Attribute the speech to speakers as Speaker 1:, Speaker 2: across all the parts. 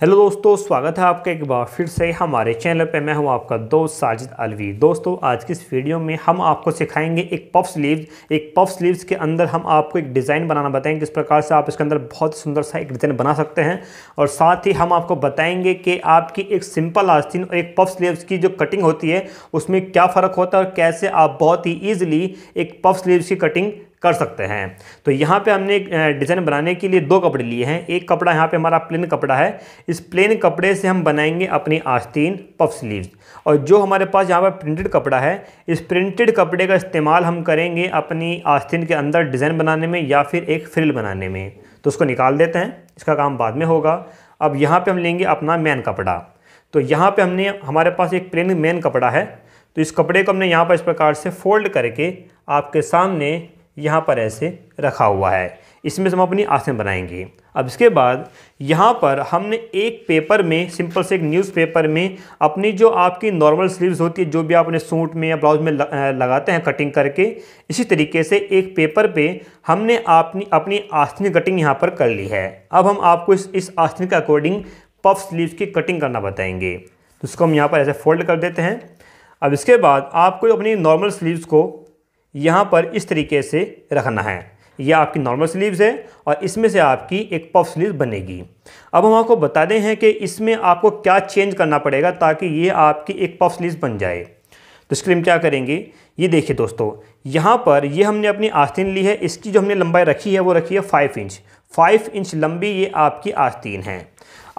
Speaker 1: hello दोस्तों स्वागत है आपका एक बार फिर से हमारे चैनल पर मैं हूं आपका दोस्त साजिद अलवी दोस्तों आज की इस वीडियो में हम आपको सिखाएंगे एक पफ स्लीव्स एक पफ स्लीव्स के अंदर हम आपको एक डिज़ाइन बनाना बताएंगे किस प्रकार से आप इसके अंदर बहुत सुंदर सा एक डिज़ाइन बना सकते हैं और साथ ही हम आपको बताएंगे कि आपकी एक सिंपल आस्तीन और एक पफ स्लीव्स की जो कटिंग होती है उसमें क्या फ़र्क होता है और कैसे आप बहुत ही ईजिली एक पफ स्लीव्स की कटिंग कर सकते हैं तो यहाँ पे हमने डिज़ाइन बनाने के लिए दो कपड़े लिए हैं एक कपड़ा यहाँ पे हमारा प्लेन कपड़ा है इस प्लेन कपड़े से हम बनाएंगे अपनी आस्तीन पफ स्लीव्स और जो हमारे पास यहाँ पर प्रिंटेड कपड़ा है इस प्रिंटेड कपड़े का इस्तेमाल हम करेंगे अपनी आस्तीन के अंदर डिज़ाइन बनाने में या फिर एक फ्रिल बनाने में तो उसको निकाल देते हैं इसका काम बाद में होगा अब यहाँ पर हम लेंगे अपना मैन कपड़ा तो यहाँ पर हमने हमारे पास एक प्लेन मैन कपड़ा है तो इस कपड़े को हमने यहाँ पर इस प्रकार से फोल्ड करके आपके सामने यहाँ पर ऐसे रखा हुआ है इसमें से हम अपनी आसन बनाएंगे अब इसके बाद यहाँ पर हमने एक पेपर में सिंपल से एक न्यूज़पेपर में अपनी जो आपकी नॉर्मल स्लीव्स होती है जो भी आपने सूट में या ब्लाउज में लगाते हैं कटिंग करके इसी तरीके से एक पेपर पे हमने अपनी अपनी आस्थनी कटिंग यहाँ पर कर ली है अब हम आपको इस इस आसनी के अकॉर्डिंग पफ स्लीव्स की कटिंग करना बताएंगे तो उसको हम यहाँ पर ऐसे फोल्ड कर देते हैं अब इसके बाद आपको अपनी नॉर्मल स्लीव्स को यहाँ पर इस तरीके से रखना है यह आपकी नॉर्मल स्लीव्स है और इसमें से आपकी एक पफ स्लीव बनेगी अब हम आपको बता दें हैं कि इसमें आपको क्या चेंज करना पड़ेगा ताकि ये आपकी एक पफ स्लीव बन जाए तो इसके लिए हम क्या करेंगे ये देखिए दोस्तों यहाँ पर ये हमने अपनी आस्तीन ली है इसकी जो हमने लंबाई रखी है वो रखी है फाइव इंच फाइव इंच लंबी ये आपकी आस्तीन है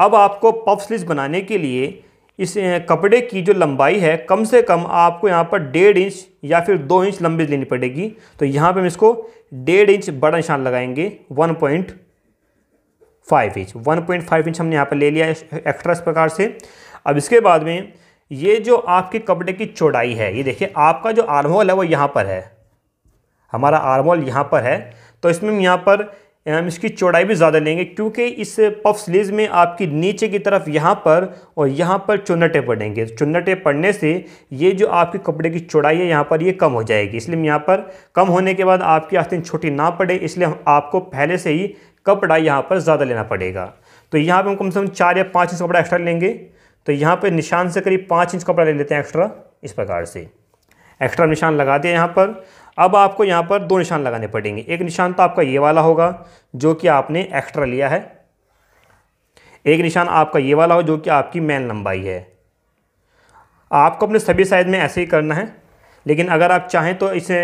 Speaker 1: अब आपको पफ स्लीव बनाने के लिए इस कपड़े की जो लंबाई है कम से कम आपको यहाँ पर डेढ़ इंच या फिर दो इंच लंबी लेनी पड़ेगी तो यहाँ पर हम इसको डेढ़ इंच बड़ा निशान लगाएंगे one point five inch one point five inch हमने यहाँ पर ले लिया एक्स्ट्रा इस प्रकार से अब इसके बाद में ये जो आपके कपड़े की चौड़ाई है ये देखिए आपका जो आर्मोल है वो यहाँ पर है हमारा आर्मोल यहाँ पर है तो इसमें हम यहाँ पर हम इसकी चौड़ाई भी ज़्यादा लेंगे क्योंकि इस पफ स्लीव में आपकी नीचे की तरफ यहाँ पर और यहाँ पर चुन्नटे पड़ेंगे चुन्नटे पड़ने से ये जो आपके कपड़े की चौड़ाई है यहाँ पर ये कम हो जाएगी इसलिए यहाँ पर कम होने के बाद आपकी आस्तीन छोटी ना पड़े इसलिए आपको पहले से ही कपड़ा यहाँ पर ज़्यादा लेना पड़ेगा तो यहाँ पर हम कम से कम चार या पाँच इंच कपड़ा एक्स्ट्रा लेंगे तो यहाँ पर निशान से करीब पाँच इंच कपड़ा ले लेते हैं एक्स्ट्रा इस प्रकार से एक्स्ट्रा निशान लगा दिया यहाँ पर अब आपको यहाँ पर दो निशान लगाने पड़ेंगे एक निशान तो आपका ये वाला होगा जो कि आपने एक्स्ट्रा लिया है एक निशान आपका ये वाला हो जो कि आपकी मेन लंबाई है आपको अपने सभी साइज़ में ऐसे ही करना है लेकिन अगर आप चाहें तो इसे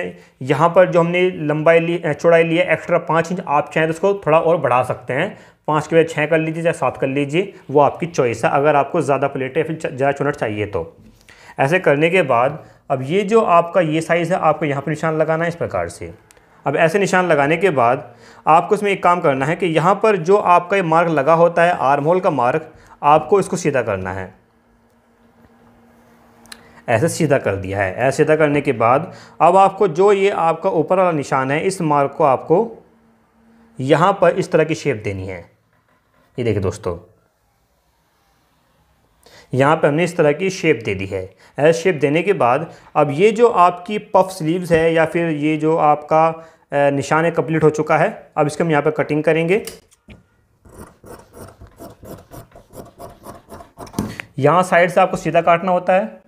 Speaker 1: यहाँ पर जो हमने लंबाई ली चौड़ाई लिया एक्स्ट्रा पाँच इंच आप चाहें तो इसको थोड़ा और बढ़ा सकते हैं पाँच के बजाय छः कर लीजिए या सात कर लीजिए वो आपकी चॉइस है अगर आपको ज़्यादा प्लेटें या फिर ज़्यादा चुनट चाहिए तो ऐसे करने के बाद अब ये जो आपका ये साइज़ है आपको यहाँ पर निशान लगाना है इस प्रकार से अब ऐसे निशान लगाने के बाद आपको इसमें एक काम करना है कि यहाँ पर जो आपका ये मार्क लगा होता है आर्म होल का मार्क आपको इसको सीधा करना है ऐसे सीधा कर दिया है ऐसे सीधा करने के बाद अब आपको जो ये आपका ऊपर वाला निशान है इस मार्क को आपको यहाँ पर इस तरह की शेप देनी है ये देखिए दोस्तों यहाँ पे हमने इस तरह की शेप दे दी है एस शेप देने के बाद अब ये जो आपकी पफ स्लीव्स है या फिर ये जो आपका निशान है कम्प्लीट हो चुका है अब इसके हम यहाँ पर कटिंग करेंगे यहाँ साइड से आपको सीधा काटना होता है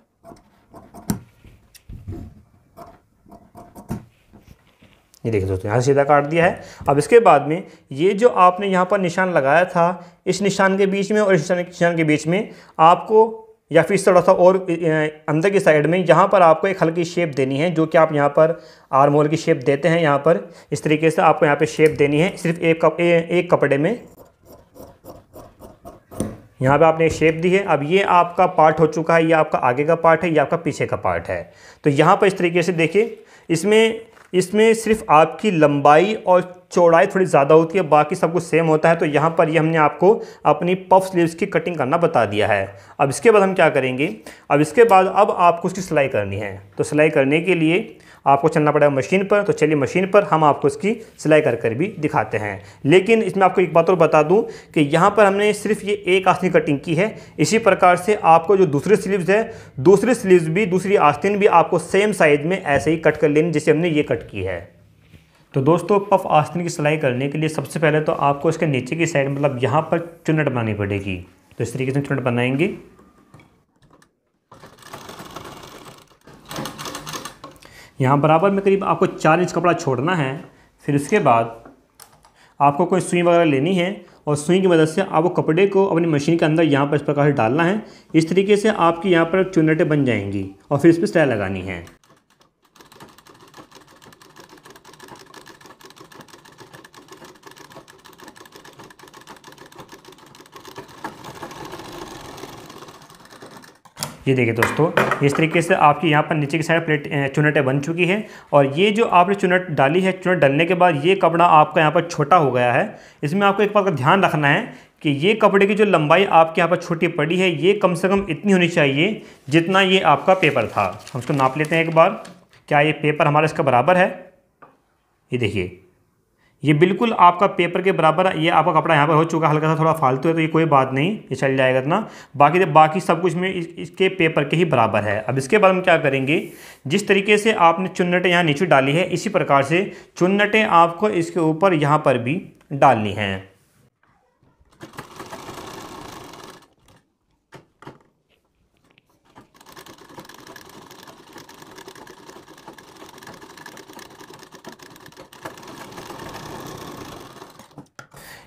Speaker 1: ये देखिए दोस्तों यहाँ से सीधा काट दिया है अब इसके बाद में ये जो आपने यहाँ पर निशान लगाया था इस निशान के बीच में और इस निशान के बीच में आपको या फिर थोड़ा सा और अंदर की साइड में यहाँ पर आपको एक हल्की शेप देनी है जो कि आप यहाँ पर आर मोल की शेप देते हैं यहाँ पर इस तरीके से आपको यहाँ पर शेप देनी है सिर्फ एक कप ए, एक कपड़े में यहाँ पे आपने शेप दी है अब ये आपका पार्ट हो चुका है ये आपका आगे का पार्ट है ये आपका पीछे का पार्ट है तो यहाँ पर इस तरीके से देखिए इसमें इसमें सिर्फ आपकी लंबाई और चौड़ाई थोड़ी ज़्यादा होती है बाकी सब कुछ सेम होता है तो यहाँ पर ये हमने आपको अपनी पफ स्लीव्स की कटिंग करना बता दिया है अब इसके बाद हम क्या करेंगे अब इसके बाद अब आपको उसकी सिलाई करनी है तो सिलाई करने के लिए आपको चलना पड़ेगा मशीन पर तो चलिए मशीन पर हम आपको इसकी सिलाई कर कर भी दिखाते हैं लेकिन इसमें आपको एक बात और बता दूं कि यहाँ पर हमने सिर्फ ये एक आस्तीन कटिंग की है इसी प्रकार से आपको जो दूसरी स्लीव्स है दूसरे स्लीव्स भी दूसरी आस्तीन भी आपको सेम साइज़ में ऐसे ही कट कर लेनी जैसे हमने ये कट की है तो दोस्तों पफ आस्तीन की सिलाई करने के लिए सबसे पहले तो आपको इसके नीचे की साइड मतलब यहाँ पर चुनट बनानी पड़ेगी तो इस तरीके से चुनट बनाएंगे यहाँ बराबर में करीब आपको चार इंच कपड़ा छोड़ना है फिर उसके बाद आपको कोई सुई वगैरह लेनी है और सुई की मदद से आपको कपड़े को अपनी मशीन के अंदर यहाँ पर इस प्रकार से डालना है इस तरीके से आपकी यहाँ पर चुनटें बन जाएंगी और फिर इस पर सिलाई लगानी है ये देखिए दोस्तों इस तरीके से आपकी यहाँ पर नीचे की साइड प्लेट चुनटें बन चुकी है और ये जो आपने चुनट डाली है चुनट डालने के बाद ये कपड़ा आपका यहाँ पर छोटा हो गया है इसमें आपको एक बात का ध्यान रखना है कि ये कपड़े की जो लंबाई आपके यहाँ पर छोटी पड़ी है ये कम से कम इतनी होनी चाहिए जितना ये आपका पेपर था हम उसको नाप लेते हैं एक बार क्या ये पेपर हमारा इसका बराबर है ये देखिए ये बिल्कुल आपका पेपर के बराबर ये आपका कपड़ा यहाँ पर हो चुका हल्का सा थोड़ा फालतू है तो ये कोई बात नहीं ये चल जाएगा इतना बाकी तो, बाकी सब कुछ में इस, इसके पेपर के ही बराबर है अब इसके बाद हम क्या करेंगे जिस तरीके से आपने चुन्नटें यहाँ नीचे डाली है इसी प्रकार से चुन्नटें आपको इसके ऊपर यहाँ पर भी डालनी हैं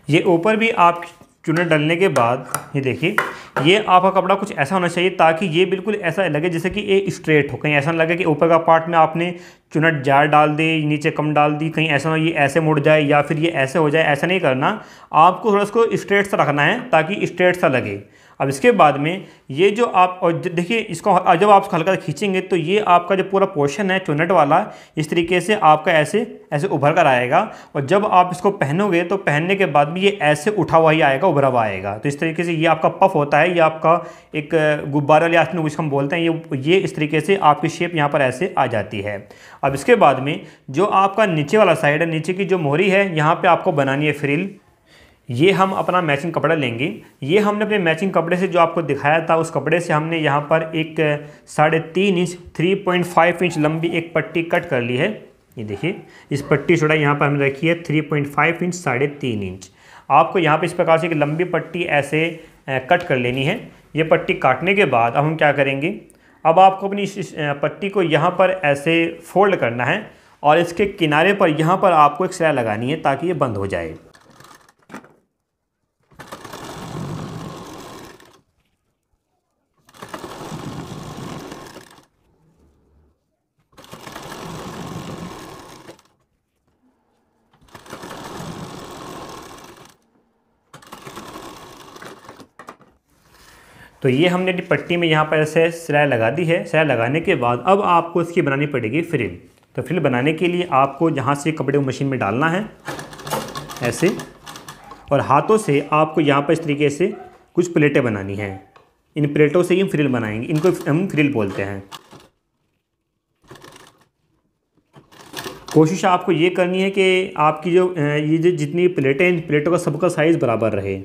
Speaker 1: ये ऊपर भी आप चुनट डलने के बाद ये देखिए ये आपका कपड़ा कुछ ऐसा होना चाहिए ताकि ये बिल्कुल ऐसा लगे जैसे कि ये स्ट्रेट हो कहीं ऐसा ना लगे कि ऊपर का पार्ट में आपने चुनट जार डाल दे नीचे कम डाल दी कहीं ऐसा ना ये ऐसे मुड़ जाए या फिर ये ऐसे हो जाए ऐसा नहीं करना आपको थोड़ा उसको स्ट्रेट सा रखना है ताकि स्ट्रेट सा लगे अब इसके बाद में ये जो आप और देखिए इसको जब आप हल्का खींचेंगे तो ये आपका जो पूरा पोर्शन है चुनट वाला इस तरीके से आपका ऐसे ऐसे उभर कर आएगा और जब आप इसको पहनोगे तो पहनने के बाद भी ये ऐसे उठा हुआ ही आएगा उभरा हुआ आएगा तो इस तरीके से ये आपका पफ होता है ये आपका एक गुब्बारा या हम बोलते हैं ये ये इस तरीके से आपकी शेप यहाँ पर ऐसे आ जाती है अब इसके बाद में जो आपका नीचे वाला साइड है नीचे की जो मोहरी है यहाँ पर आपको बनानी है फ्रिल ये हम अपना मैचिंग कपड़ा लेंगे ये हमने अपने मैचिंग कपड़े से जो आपको दिखाया था उस कपड़े से हमने यहाँ पर एक साढ़े तीन inch three point five inch लंबी एक पट्टी कट कर ली है ये देखिए इस पट्टी छोड़ा यहाँ पर हमने रखी है थ्री पॉइंट फाइव इंच साढ़े तीन इंच आपको यहाँ पर इस प्रकार से एक लंबी पट्टी ऐसे कट कर लेनी है ये पट्टी काटने के बाद अब हम क्या करेंगे अब आपको अपनी इस पट्टी को यहाँ पर ऐसे फोल्ड करना है और इसके किनारे पर यहाँ पर आपको एक सिलाई लगानी है ताकि ये बंद हो जाए तो ये हमने पट्टी में यहाँ पर ऐसे सिलाई लगा दी है सिलाई लगाने के बाद अब आपको इसकी बनानी पड़ेगी फ्रिल तो फ्रिल बनाने के लिए आपको यहाँ से कपड़े को मशीन में डालना है ऐसे और हाथों से आपको यहाँ पर इस तरीके से कुछ प्लेटें बनानी हैं इन प्लेटों से ही हम फ्रिल बनाएंगे इनको हम फ्रिल बोलते हैं कोशिश आपको ये करनी है कि आपकी जो ये जो जितनी प्लेटें इन प्लेटों का सबका साइज़ बराबर रहे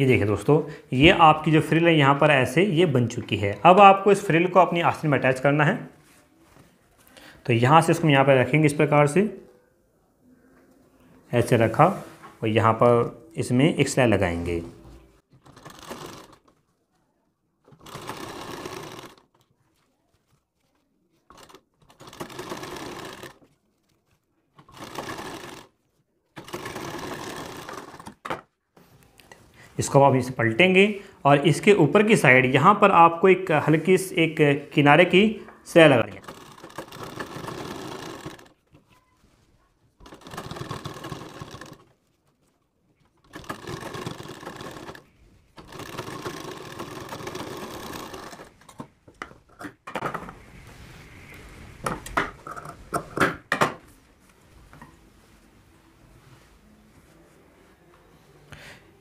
Speaker 1: ये देखिए दोस्तों ये आपकी जो फ्रिल है यहाँ पर ऐसे ये बन चुकी है अब आपको इस फ्रिल को अपनी आस्तीन में अटैच करना है तो यहाँ से इसको यहाँ पर रखेंगे इस प्रकार से ऐसे रखा और यहाँ पर इसमें एक सिलाई लगाएंगे इसको आप इसे पलटेंगे और इसके ऊपर की साइड यहाँ पर आपको एक हल्की एक किनारे की सह लगा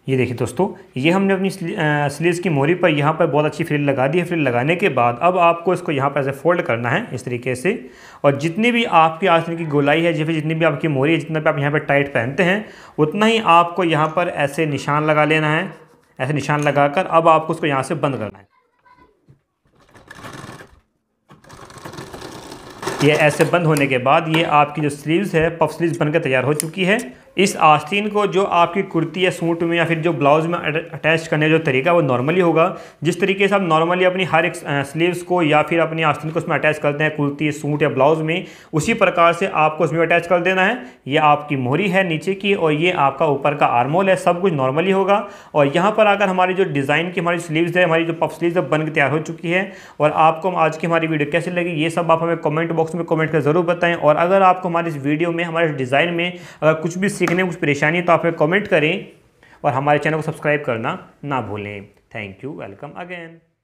Speaker 1: ये देखिए दोस्तों ये हमने अपनी स्लीव्स की मोरी पर यहाँ पर बहुत अच्छी फ्रिल लगा दी है फ्रिल लगाने के बाद अब आपको इसको यहाँ पर ऐसे फोल्ड करना है इस तरीके से और जितनी भी आपके आसन की गोलाई है जैसे जितनी भी आपकी मोरी है जितना भी आप यहाँ पर टाइट पहनते हैं उतना ही आपको यहाँ पर ऐसे निशान लगा लेना है ऐसे निशान कर अब आपको उसको यहाँ से बंद करना है ये ऐसे बंद होने के बाद ये आपकी जो स्लीव्स है पफ स्लीव्स बनकर तैयार हो चुकी है इस आस्तीन को जो आपकी कुर्ती या सूट में या फिर जो ब्लाउज़ में अटैच करने का जो तरीका वो नॉर्मली होगा जिस तरीके से आप नॉर्मली अपनी हर एक स्लीव्स को या फिर अपनी आस्तीन को उसमें अटैच करते हैं कुर्ती सूट या ब्लाउज़ में उसी प्रकार से आपको उसमें अटैच कर देना है ये आपकी मोहरी है नीचे की और ये आपका ऊपर का आर्मोल है सब कुछ नॉर्मली होगा और यहाँ पर आकर हमारी जो डिज़ाइन की हमारी स्लीव्स है हमारी जो पफ स्लीव्स है बन तैयार हो चुकी है और आपको आज की हमारी वीडियो कैसी लगी ये सब आप हमें कॉमेंट बॉक्स में कॉमेंट कर ज़रूर बताएं और अगर आपको हमारे इस वीडियो में हमारे डिज़ाइन में अगर कुछ भी सीखने में कुछ परेशानी है तो आप हमें कमेंट करें और हमारे चैनल को सब्सक्राइब करना ना भूलें थैंक यू वेलकम अगेन